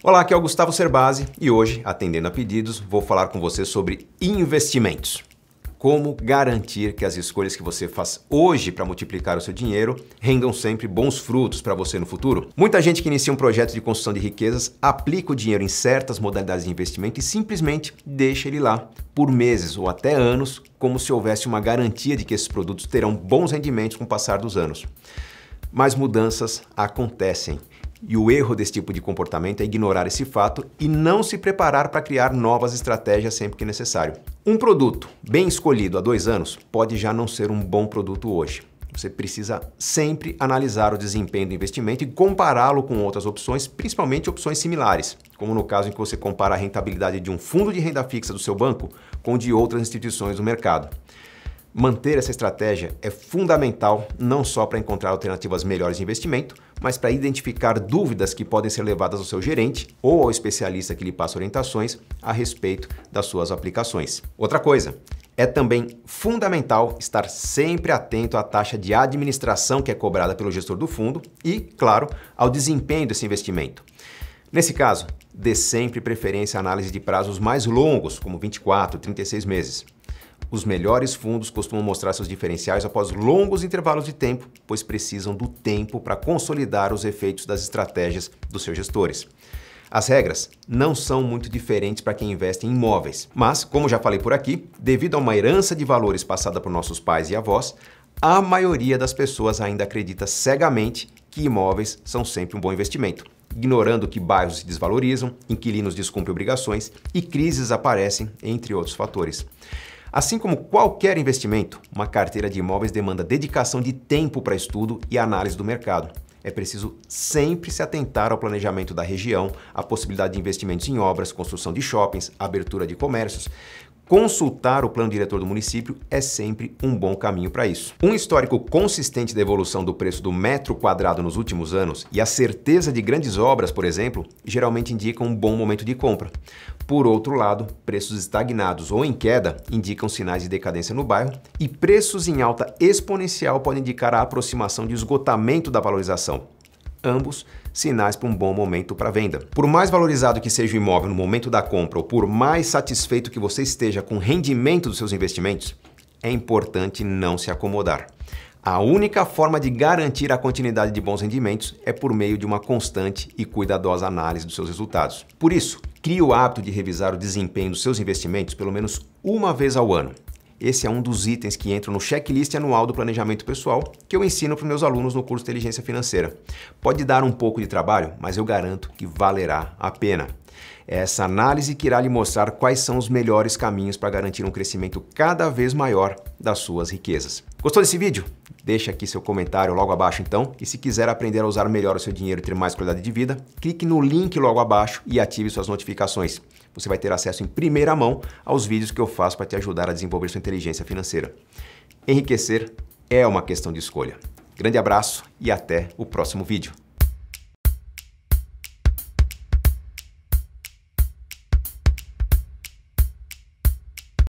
Olá, aqui é o Gustavo Cerbasi e hoje, atendendo a pedidos, vou falar com você sobre investimentos. Como garantir que as escolhas que você faz hoje para multiplicar o seu dinheiro rendam sempre bons frutos para você no futuro? Muita gente que inicia um projeto de construção de riquezas aplica o dinheiro em certas modalidades de investimento e simplesmente deixa ele lá por meses ou até anos, como se houvesse uma garantia de que esses produtos terão bons rendimentos com o passar dos anos. Mas mudanças acontecem e o erro desse tipo de comportamento é ignorar esse fato e não se preparar para criar novas estratégias sempre que necessário. Um produto bem escolhido há dois anos pode já não ser um bom produto hoje. Você precisa sempre analisar o desempenho do investimento e compará-lo com outras opções, principalmente opções similares, como no caso em que você compara a rentabilidade de um fundo de renda fixa do seu banco com de outras instituições do mercado. Manter essa estratégia é fundamental não só para encontrar alternativas melhores de investimento, mas para identificar dúvidas que podem ser levadas ao seu gerente ou ao especialista que lhe passa orientações a respeito das suas aplicações. Outra coisa, é também fundamental estar sempre atento à taxa de administração que é cobrada pelo gestor do fundo e, claro, ao desempenho desse investimento. Nesse caso, dê sempre preferência à análise de prazos mais longos, como 24, 36 meses. Os melhores fundos costumam mostrar seus diferenciais após longos intervalos de tempo, pois precisam do tempo para consolidar os efeitos das estratégias dos seus gestores. As regras não são muito diferentes para quem investe em imóveis, mas, como já falei por aqui, devido a uma herança de valores passada por nossos pais e avós, a maioria das pessoas ainda acredita cegamente que imóveis são sempre um bom investimento, ignorando que bairros se desvalorizam, inquilinos descumprem obrigações e crises aparecem, entre outros fatores. Assim como qualquer investimento, uma carteira de imóveis demanda dedicação de tempo para estudo e análise do mercado. É preciso sempre se atentar ao planejamento da região, à possibilidade de investimentos em obras, construção de shoppings, abertura de comércios, consultar o plano diretor do município é sempre um bom caminho para isso. Um histórico consistente da evolução do preço do metro quadrado nos últimos anos e a certeza de grandes obras, por exemplo, geralmente indicam um bom momento de compra. Por outro lado, preços estagnados ou em queda indicam sinais de decadência no bairro e preços em alta exponencial podem indicar a aproximação de esgotamento da valorização, ambos sinais para um bom momento para venda. Por mais valorizado que seja o imóvel no momento da compra ou por mais satisfeito que você esteja com o rendimento dos seus investimentos, é importante não se acomodar. A única forma de garantir a continuidade de bons rendimentos é por meio de uma constante e cuidadosa análise dos seus resultados. Por isso, crie o hábito de revisar o desempenho dos seus investimentos pelo menos uma vez ao ano. Esse é um dos itens que entram no checklist anual do planejamento pessoal que eu ensino para meus alunos no curso Inteligência Financeira. Pode dar um pouco de trabalho, mas eu garanto que valerá a pena. É essa análise que irá lhe mostrar quais são os melhores caminhos para garantir um crescimento cada vez maior das suas riquezas. Gostou desse vídeo? Deixe aqui seu comentário logo abaixo então. E se quiser aprender a usar melhor o seu dinheiro e ter mais qualidade de vida, clique no link logo abaixo e ative suas notificações. Você vai ter acesso em primeira mão aos vídeos que eu faço para te ajudar a desenvolver sua inteligência financeira. Enriquecer é uma questão de escolha. Grande abraço e até o próximo vídeo.